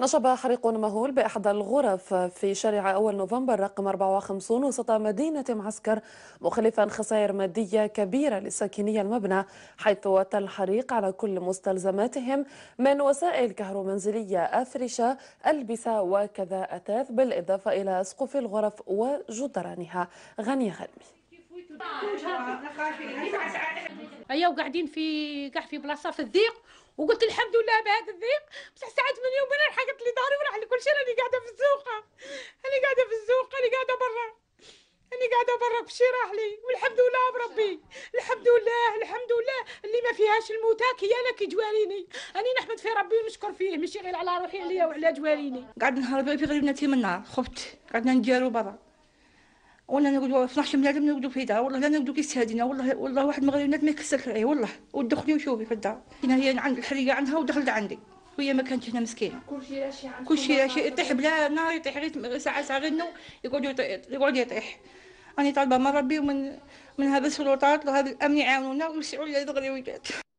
نشب حريق مهول بإحدى الغرف في شارع أول نوفمبر رقم 54 وسط مدينة معسكر مخلفا خسائر مادية كبيرة لساكني المبنى حيث أتى الحريق على كل مستلزماتهم من وسائل كهرومنزلية أفرشة ألبسة وكذا أثاث بالإضافة إلى أسقف الغرف وجدرانها غني غنمي أيوة قاعدين في قاع في بلاصه في الضيق وقلت الحمد لله بهذا الضيق قاعده برا في الشارع لي والحمد لله بربي الحمد لله الحمد لله اللي ما فيهاش الموتاك هي انا كي جواريني راني نحمد في ربي ونشكر فيه ماشي غير على روحي عليا آه. وعلى جواريني قاعد نهرب في غير بناتي من النار خفت قعدنا نديرو برا ولا نقولوا 12 بنادم نقولوا في دار والله لا نقولوا كي كيستهدينا والله والله واحد مغربي بنات ما يكسر فرعي والله ودخلي وشوفي في الدار هنا هي عند الحريه عندها ودخلت عندي وهي ما كانت هنا مسكينه كلشي راشي كلشي راشي يطيح بلا نار يطيح غير ساعه ساعه غير نو يقعد يطيح يقعد يطيح راني طالبة من ربي ومن من هذا السلطات وهذا الأمن يعاونونا ويوسعوا دغري ويجات